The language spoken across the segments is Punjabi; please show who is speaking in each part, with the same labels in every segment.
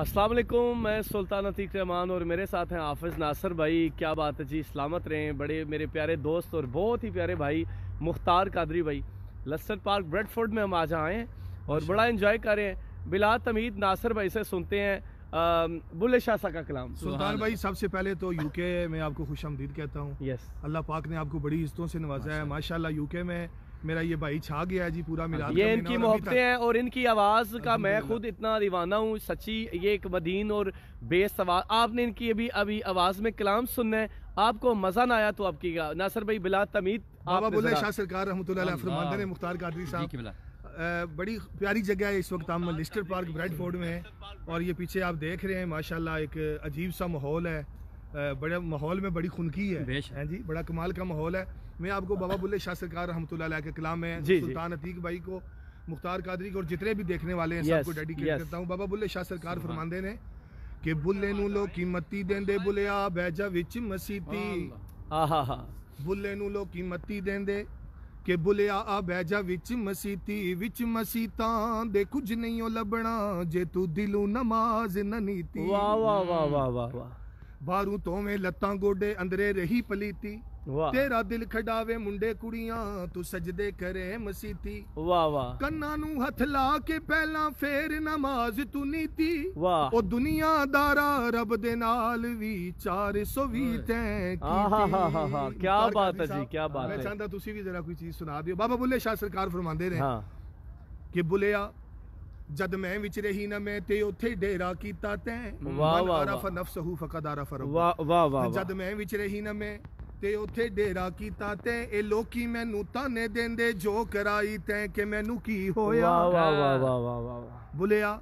Speaker 1: असलम मैं सुल्तान अतीक रहमान और मेरे साथ हैं हाफिज़ नासर भाई क्या बात है जी सलामत रहें बड़े मेरे प्यारे दोस्त और बहुत ही प्यारे भाई मुख्तार कादरी भाई लस्सर पार्क ब्रेडफोर्ड में हम आज आए हैं और अच्छा। बड़ा इन्जॉय कर रहे हैं बिला तमीद नासर भाई से सुनते हैं बुल्ले शाह का कलाम सुल्तान भाई
Speaker 2: सबसे पहले तो यूके में आपको खुश आमदीद कहता हूँ यस अल्लाह पाक ने आपको बड़ी इज्जतों से नवाजा है माशाल्लाह यूके में मेरा ये भाई छा गया जी पूरा मिला हाँ ये इनकी मोहब्बतें
Speaker 1: हैं और इनकी आवाज़ का मैं खुद इतना दीवाना हूँ सच्ची ये एक मदीन और बेसवाल आपने इनकी अभी अभी आवाज़ में कलाम सुनना है आपको मज़ा ना आया तो आपकी नासर भाई बिला तमीद बाबा मुख्तार कादरी साहब बड़ी प्यारी जगह है इस वक्त हम लिस्टर पार्क ब्रेडफोर्ड
Speaker 2: में हैं और ये पीछे आप देख रहे हैं माशाल्लाह एक अजीब सा माहौल है बड़े माहौल में बड़ी खुनकी है हाँ जी बड़ा कमाल का माहौल है मैं आपको बाबा बुल्ले शाह सरकार रहमतुल्लाह के कलाम में सुल्तान अतीक भाई को मुख्तार कादरी को और जितने भी देखने वाले हैं सबको डेडिकेट करता हूँ बाबा बुल्ले शाह सरकार फरमाते ने ਕਿ ਬੁੱਲੇ ਨੂੰ ਲੋਕੀ ਮੱਤੀ ਦੇਂਦੇ ਬੁਲਿਆ ਬਹਿਜਾ ਵਿੱਚ ਮਸੀਤੀ ਆਹਾਹਾ ਬੁੱਲੇ ਨੂੰ ਲੋਕੀ ਮੱਤੀ ਦੇਂਦੇ ਕਿ ਬੁਲਿਆ ਆ ਬਹਿਜਾ ਵਿੱਚ ਮਸੀਤੀ ਵਿੱਚ ਮਸੀਤਾਂ ਦੇ ਕੁਝ ਨਹੀਂ ਉਹ ਲੱਭਣਾ ਜੇ ਤੂੰ ਦਿਲੋਂ ਨਮਾਜ਼ ਨ ਨੀਤੀ ਵਾ ਵਾ ਵਾ ਵਾ ਵਾ ਬਾਹਰੋਂ ਤੋਵੇਂ ਲੱਤਾਂ ਗੋਡੇ ਅੰਦਰੇ ਰਹੀ ਪਲੀਤੀ ਵਾਹ ਤੇਰਾ ਦਿਲ ਖਡਾਵੇ ਮੁੰਡੇ ਕੁੜੀਆਂ ਤੂੰ ਸਜਦੇ ਕਰੇ ਮਸੀਤੀ ਵਾਹ ਵਾਹ ਕੰਨਾਂ ਨੂੰ ਹੱਥ ਲਾ ਕੇ ਪਹਿਲਾਂ ਫੇਰ ਨਮਾਜ਼ ਤੂੰ ਨੀਤੀ ਵਾਹ ਉਹ ਦੁਨੀਆਦਾਰਾ ਰੱਬ ਦੇ ਨਾਲ ਵੀ 420 ਤੈਂ ਕੀਤੀ ਆਹਾਹਾਹਾ ਕੀ ਬਾਤ ਹੈ ਜੀ ਕੀ ਬਾਤ ਹੈ ਮੈਂ ਚਾਹੁੰਦਾ ਤੁਸੀਂ ਵੀ ਜ਼ਰਾ ਕੋਈ ਚੀਜ਼ ਸੁਣਾ ਦਿਓ ਬਾਬਾ ਬੁੱਲੇ ਸ਼ਾਹ ਸਰਕਾਰ ਫਰਮਾਉਂਦੇ ਨੇ ਹਾਂ ਕਿ ਬੁਲਿਆ ਜਦ ਮੈਂ ਵਿੱਚ ਰਹੀ ਨਾ ਮੈਂ ਤੇ ਉੱਥੇ ਡੇਰਾ ਕੀਤਾ ਤੈਂ ਵਾਹ ਵਾਹ ਆਰਫ ਨਫਸਹੂ ਫਕਦ ਆਰਫ ਵਾਹ ਵਾਹ ਵਾਹ ਜਦ ਮੈਂ ਵਿੱਚ ਰਹੀ ਨਾ ਮੈਂ ਤੇ ਉੱਥੇ ਡੇਰਾ ਕੀਤਾ ਤੇ ਇਹ ਲੋਕੀ ਮੈਨੂੰ ਤਾਨੇ ਦਿੰਦੇ ਜੋ ਕਰਾਈ ਤੈਂ ਕਿ ਮੈਨੂੰ ਕੀ ਹੋਇਆ ਵਾ ਵਾ
Speaker 1: ਵਾ ਵਾ ਵਾ
Speaker 2: ਬੁਲਿਆ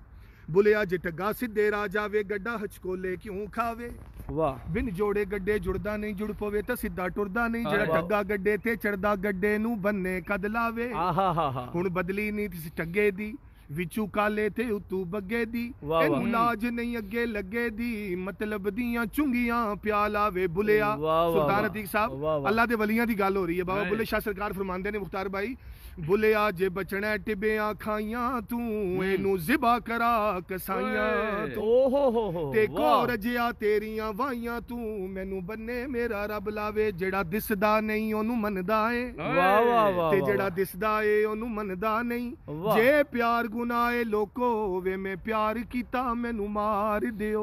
Speaker 2: ਬੁਲਿਆ ਜਟਗਾ ਸਿੱਧੇ ਰਾਜਾ ਵੇ ਗੱਡਾ ਹਚਕੋਲੇ ਕਿਉਂ ਖਾਵੇ ਵਾ ਬਿਨ ਜੋੜੇ ਗੱਡੇ ਜੁੜਦਾ ਨਹੀਂ ਜੁੜ ਪਵੇ ਤਾਂ ਸਿੱਧਾ ਟੁਰਦਾ ਨਹੀਂ ਜਿਹੜਾ ਟੱਗਾ ਗੱਡੇ ਤੇ ਚੜਦਾ ਗੱਡੇ ਨੂੰ ਬੰਨੇ ਕਦ ਲਾਵੇ ਆਹਾ ਹਾ ਹਾ ਹੁਣ ਬਦਲੀ ਨਹੀਂ ਟੱਗੇ ਦੀ ਵਿਚੂ ਕਾਲੇ ਤੇ ਉਤੂ ਬੱਗੇ ਦੀ ਇਹਨੂੰ ਲਾਜ ਨਹੀਂ ਅੱਗੇ ਲੱਗੇ ਦੀ ਮਤਲਬ ਦੀਆਂ ਚੁੰਗੀਆਂ ਪਿਆਲਾ ਵੇ ਬੁਲਿਆ ਸੁਲਤਾਨ ਅਤੀਕ ਸਾਹਿਬ ਅੱਲਾ ਦੇ ਵਲੀਆਂ ਦੀ ਗੱਲ ਹੋ ਰਹੀ ਹੈ ਬਾਬਾ ਬੁੱਲੇ ਸ਼ਾਹ ਸਰਕਾਰ ਫਰਮਾਉਂਦੇ ਨੇ ਮੁਖਤਾਰ ਭਾਈ ਬੁਲਿਆ ਜੇ ਬਚਣਾ ਟਿਬਿਆਂ ਖਾਈਆਂ ਤੂੰ ਇਹਨੂੰ ਜ਼ਿਬਾ ਕਰਾ ਕਸਾਈਆਂ ਤੂੰ ਤੇ ਕੋਰ ਜਿਆ ਤੇਰੀਆਂ ਵਾਈਆਂ ਤੂੰ ਮੈਨੂੰ ਬੰਨੇ ਮੇਰਾ ਰੱਬ ਲਾਵੇ ਜਿਹੜਾ ਦਿਸਦਾ ਨਹੀਂ ਉਹਨੂੰ ਮੰਨਦਾ ਏ ਵਾਹ ਵਾਹ ਵਾਹ ਤੇ ਜਿਹੜਾ ਦਿਸਦਾ ਏ ਉਹਨੂੰ ਮੰਨਦਾ ਨਹੀਂ ਜੇ ਪਿਆਰ ਗੁਨਾਏ ਲੋਕੋ ਵੇ ਮੈਂ ਪਿਆਰ ਕੀਤਾ ਮੈਨੂੰ ਮਾਰ ਦਿਓ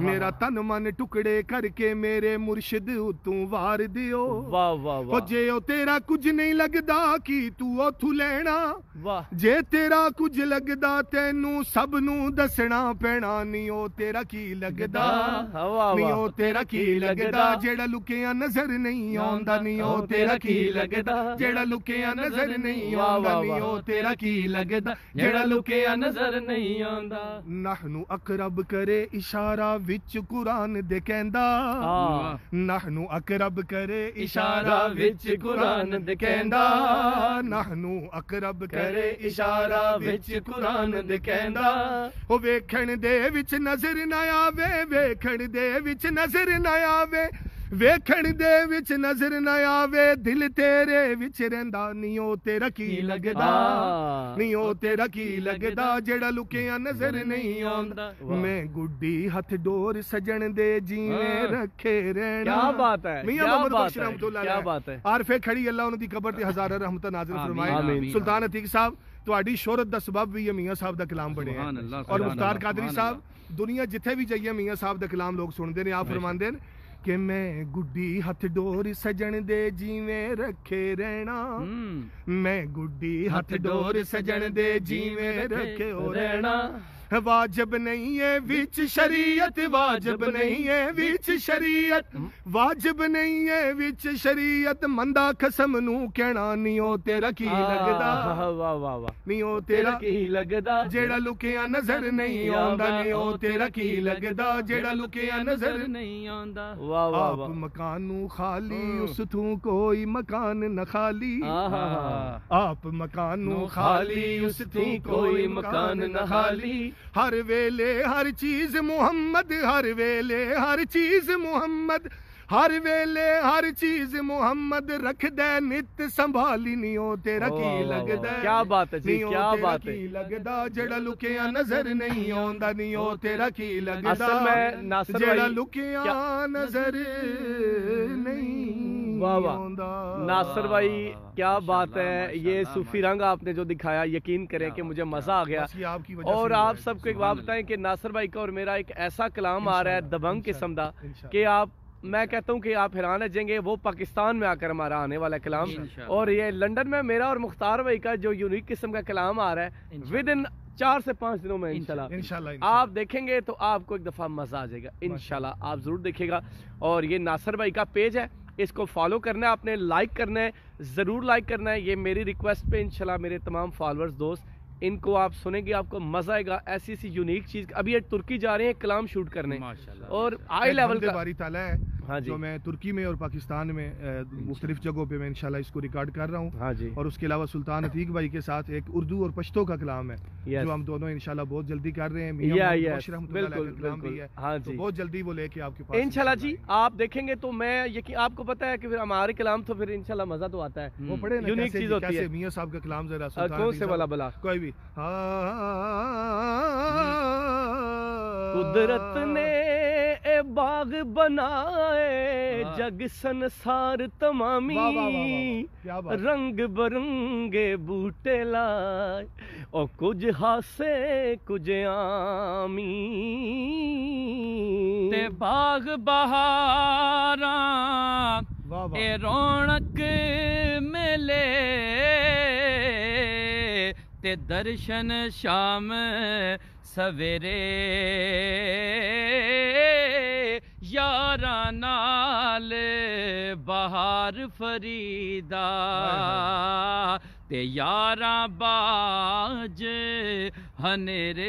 Speaker 2: ਮੇਰਾ ਤਨ ਮਨ ਟੁਕੜੇ ਕਰਕੇ ਮੇਰੇ ਮੁਰਸ਼ਿਦ ਤੂੰ ਵਾਰ ਦਿਓ
Speaker 1: ਵਾਹ ਵਾਹ ਵਾਹ
Speaker 2: ਜੇ ਉਹ ਤੇਰਾ ਕੁਝ ਨਹੀਂ ਲੱਗਦਾ ਕੀ ਤੂੰ ਉਥੂ ਲੈਣਾ ਵਾਹ ਜੇ ਤੇਰਾ ਕੁਝ ਲੱਗਦਾ ਤੈਨੂੰ ਸਭ ਨੂੰ ਦੱਸਣਾ ਪੈਣਾ ਨਹੀਂ ਉਹ ਤੇਰਾ ਕੀ ਲੱਗਦਾ ਨਹੀਂ ਉਹ ਤੇਰਾ ਕੀ ਲੱਗਦਾ ਜਿਹੜਾ ਲੁਕਿਆ ਨਜ਼ਰ ਨਹੀਂ ਆਉਂਦਾ ਨਹੀਂ ਉਹ ਤੇਰਾ ਕੀ ਲੱਗਦਾ ਜਿਹੜਾ ਲੁਕਿਆ ਨਜ਼ਰ ਨਹੀਂ ਆਉਂਦਾ ਨਹੀਂ ਉਹ ਤੇਰਾ ਕੀ ਲੱਗਦਾ ਜਿਹੜਾ ਲੁਕਿਆ ਨਜ਼ਰ ਨਹੀਂ ਆਉਂਦਾ ਨਹਨੂ ਅਕਰਬ ਕਰੇ ਇਸ਼ਾਰਾ ਵਿੱਚ ਕੁਰਾਨ ਦੇ ਕਹਿੰਦਾ ਨਹਨੂ ਅਕਰਬ ਕਰੇ ਇਸ਼ਾਰਾ ਵਿੱਚ ਕੁਰਾਨ ਦੇ ਕਹਿੰਦਾ ਨਹਨੂ ਅਕਰਬ ਕਰੇ ਇਸ਼ਾਰਾ ਵਿੱਚ ਕੁਰਾਨ ਦੇ ਕਹਿੰਦਾ ਉਹ ਵੇਖਣ ਦੇ ਵਿੱਚ ਨਜ਼ਰ ਨਾ ਆਵੇ ਵੇਖਣ ਦੇ ਵਿੱਚ ਨਜ਼ਰ ਨਾ ਆਵੇ ਵੇਖਣ ਦੇ ਵਿੱਚ ਨਜ਼ਰ ਨਾ ਆਵੇ ਦਿਲ ਤੇਰੇ ਵਿੱਚ ਰਹਿੰਦਾ ਨਹੀਂ ਉਹ ਤੇਰਾ ਕੀ ਲੱਗਦਾ ਨਹੀਂ ਉਹ ਤੇਰਾ ਕੀ ਲੱਗਦਾ ਜਿਹੜਾ ਲੁਕਿਆ ਨਜ਼ਰ ਨਹੀਂ ਆਉਂਦਾ ਮੈਂ ਗੁੱਡੀ ਹੱਥ ਡੋਰ ਸਜਣ ਦੇ ਜੀਵੇਂ ਰੱਖੇ ਰਹਿਣਾ ਕੀ ਬਾਤ ਹੈ ਮੀਆਂ ਮੁਹੰਮਦ ਬਖਸ਼ ਰਹਿਮਤੁਲਾਹ ਕੀ ਬਾਤ ਹੈ ਆਰਫੇ ਖੜੀ ਅੱਲਾ ਉਹਨਾਂ ਦੀ ਕਬਰ ਤੇ ਹਜ਼ਾਰਾਂ ਰਹਿਮਤਾਂ ਨਾਜ਼ਿਲ ਫਰਮਾਏ ਸੁਲਤਾਨ ਅਤੀਕ ਸਾਹਿਬ ਤੁਹਾਡੀ ਸ਼ੋਹਰਤ ਦਾ ਸਬਬ ਵੀ ਇਹ ਮੀਆਂ ਸਾਹਿਬ ਦਾ ਕਲਾਮ ਬਣਿਆ ਔਰ ਮੁਖਤਾਰ ਕਾਦਰੀ ਸਾਹਿਬ ਦੁਨੀਆ ਜਿੱਥੇ ਵੀ ਜਾਈਏ ਮੀਆਂ ਸਾਹਿਬ ਦਾ ਕਲਾਮ ਲੋਕ ਸੁਣਦੇ ਨੇ ਆਪ ਫਰਮਾਉਂਦੇ ਨੇ ਕਿ ਮੈਂ ਗੁੱਡੀ ਹੱਥ ਡੋਰ ਸਜਣ ਦੇ ਜੀਵੇਂ ਰੱਖੇ ਰਹਿਣਾ ਮੈਂ ਗੁੱਡੀ ਹੱਥ ਡੋਰ ਸਜਣ ਦੇ ਜੀਵੇਂ ਰੱਖੇ ਰਹਿਣਾ ਵਾਜਬ ਨਹੀਂ ਹੈ ਵਿੱਚ ਸ਼ਰੀਅਤ ਵਾਜਬ ਨਹੀਂ ਹੈ ਵਿੱਚ ਸ਼ਰੀਅਤ ਵਾਜਬ ਨਹੀਂ ਹੈ ਵਿੱਚ ਸ਼ਰੀਅਤ ਮੰਦਾ ਖਸਮ ਨੂੰ ਕਹਿਣਾ ਨਹੀਂ ਉਹ ਤੇਰਾ ਕੀ ਲੱਗਦਾ ਵਾ ਵਾ ਵਾ ਨਹੀਂ ਉਹ ਤੇਰਾ ਕੀ ਲੱਗਦਾ ਜਿਹੜਾ ਲੁਕਿਆ ਨਜ਼ਰ ਨਹੀਂ ਆਉਂਦਾ ਨਹੀਂ ਉਹ ਤੇਰਾ ਕੀ ਲੱਗਦਾ ਜਿਹੜਾ ਲੁਕਿਆ ਨਜ਼ਰ
Speaker 1: ਨਹੀਂ ਆਉਂਦਾ ਵਾ ਵਾ ਵਾ ਆਪ
Speaker 2: ਮਕਾਨ ਨੂੰ ਖਾਲੀ ਉਸ ਤੋਂ ਕੋਈ ਮਕਾਨ ਨਾ ਖਾਲੀ ਆਪ ਮਕਾਨ ਨੂੰ ਖਾਲੀ ਉਸ ਤੋਂ ਕੋਈ ਮਕਾਨ ਨਾ ਖਾਲੀ ਹਰ ਵੇਲੇ ਹਰ ਚੀਜ਼ ਮੁਹੰਮਦ ਹਰ ਵੇਲੇ ਹਰ ਚੀਜ਼ ਮੁਹੰਮਦ ਹਰ ਵੇਲੇ ਹਰ ਚੀਜ਼ ਮੁਹੰਮਦ ਰੱਖਦਾ ਨਿਤ ਸੰਭਾਲੀ ਨਹੀਂ ਉਹ ਤੇਰਾ
Speaker 1: ਕੀ ਲੱਗਦਾ ਕੀ ਬਾਤ ਹੈ ਜੀ ਕੀ ਬਾਤ ਹੈ ਕੀ
Speaker 2: ਲੱਗਦਾ ਜਿਹੜਾ ਲੁਕਿਆ ਨਜ਼ਰ ਨਹੀਂ ਆਉਂਦਾ
Speaker 1: ਨਹੀਂ ਉਹ ਤੇਰਾ ਕੀ ਲੱਗਦਾ ਅਸਲ ਮੈਂ ਨਾਸਰ ਜਿਹੜਾ ਲੁਕਿਆ
Speaker 2: ਨਜ਼ਰ ਨਹੀਂ
Speaker 1: वाह वाह नासर भाई क्या बात है ये सूफी रंग आपने जो दिखाया यकीन करें कि मुझे मजा आ गया और आप सबको एक बात बताएं कि नासर भाई का और मेरा एक ऐसा कलाम आ रहा है दबंग किस्म का कि आप मैं कहता हूँ कि आप हैरान रह वो पाकिस्तान में आकर हमारा आने वाला कलाम और ये लंदन में मेरा और मुख्तार भाई का जो यूनिक किस्म का कलाम आ रहा है विद इन चार से पांच दिनों में इंशाल्लाह आप देखेंगे तो आपको एक दफ़ा मज़ा आ जाएगा इनशाला आप ज़रूर देखेगा और ये नासर भाई का पेज है इसको फॉलो करना है आपने लाइक करना है ज़रूर लाइक करना है ये मेरी रिक्वेस्ट पे इंशाल्लाह मेरे तमाम फॉलोअर्स दोस्त इनको आप सुनेंगे आपको मज़ा आएगा ऐसी ऐसी यूनिक चीज़ अभी ये तुर्की जा रहे हैं कलाम शूट करने और आई लेवल का हाँ जी। जो
Speaker 2: मैं तुर्की में और पाकिस्तान में मुख्तलिफ जगहों पर मैं इनशाला इसको रिकॉर्ड कर रहा हूँ हाँ जी। और उसके अलावा सुल्तान अतीक भाई के साथ एक उर्दू और पश्तो का कलाम है जो हम दोनों इनशाला बहुत जल्दी कर रहे हैं
Speaker 1: हाँ तो बहुत जल्दी वो लेके आपके पास इनशाला जी आप देखेंगे तो मैं यकीन आपको पता है की फिर हमारे कलाम तो फिर इनशाला मजा तो आता है हम्म। वो बड़े मियाँ साहब का कलाम जरा कौन से वाला बला कोई भी कुदरत ने ਬਾਗ ਬਣਾਏ ਜਗ ਸੰਸਾਰ ਤਮਾਮੀ ਰੰਗ ਬਰੰਗੇ ਬੂਟੇ ਲਾਏ ਉਹ ਕੁਝ ਹਾਸੇ ਕੁਝ ਆਮੀ ਤੇ ਬਾਗ ਬਹਾਰਾਂ ਇਹ ਰੌਣਕ ਮਿਲੇ ਤੇ ਦਰਸ਼ਨ ਸ਼ਾਮ ਸਵੇਰੇ ਯਾਰਾਂ ਨਾਲ ਬਹਾਰ ਫਰੀਦਾ ਤੇ ਯਾਰਾਂ ਬਾਜ ਹਨੇਰੇ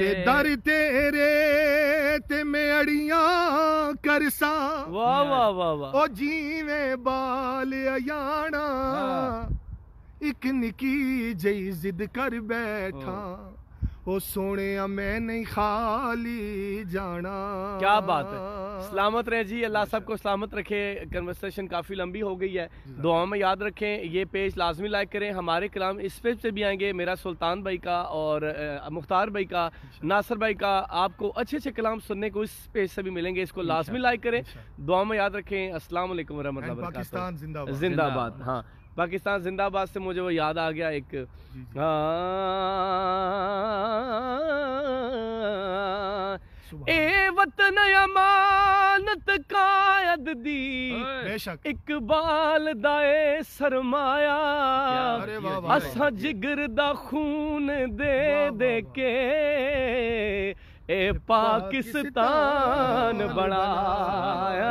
Speaker 1: ਤੇ ਦਰ ਤੇਰੇ
Speaker 2: ਤੇ ਮੈਂ ਅੜੀਆਂ ਕਰਸਾਂ ਵਾ ਵਾ ਵਾ ਵਾ ਉਹ ਜੀਵੇਂ ਬਾਲ ਅਯਾਣਾ ਇੱਕ ਨਿੱਕੀ ਜਈ ਜ਼ਿੱਦ ਕਰ ਬੈਠਾ ओ सोने मैं नहीं खाली
Speaker 1: जाना क्या बात है सलामत रहे जी अल्लाह सब को सलामत रखे कन्वर्सेशन काफ़ी लंबी हो गई है दुआ में याद रखें ये पेज लाजमी लाइक करें हमारे कलाम इस पेज से भी आएंगे मेरा सुल्तान भाई का और मुख्तार भाई का नासर भाई का आपको अच्छे अच्छे कलाम सुनने को इस पेज से भी मिलेंगे इसको लाजमी लाइक करें दुआ में याद रखें असल वरहमत जिंदाबाद हाँ पाकिस्तान जिंदाबाद से मुझे वो याद आ गया एक ए वतन अमानत कायद दी इकबाल दा ए सरमाया असा जिगर दा खून दे दे के ए पाकिस्तान बनाया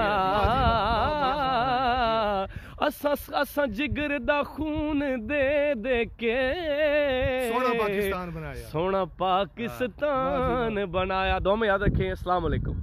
Speaker 1: ਸਸ ਆਸਾ ਜਿਗਰ ਦਾ ਖੂਨ ਦੇ ਦੇ ਕੇ ਸੋਹਣਾ ਪਾਕਿਸਤਾਨ ਬਣਾਇਆ ਸੋਹਣਾ ਪਾਕਿਸਤਾਨ ਬਣਾਇਆ ਦੋਵੇਂ ਯਾਦ ਰੱਖੇ ਅਸਲਾਮ ਅਲੈਕੁਮ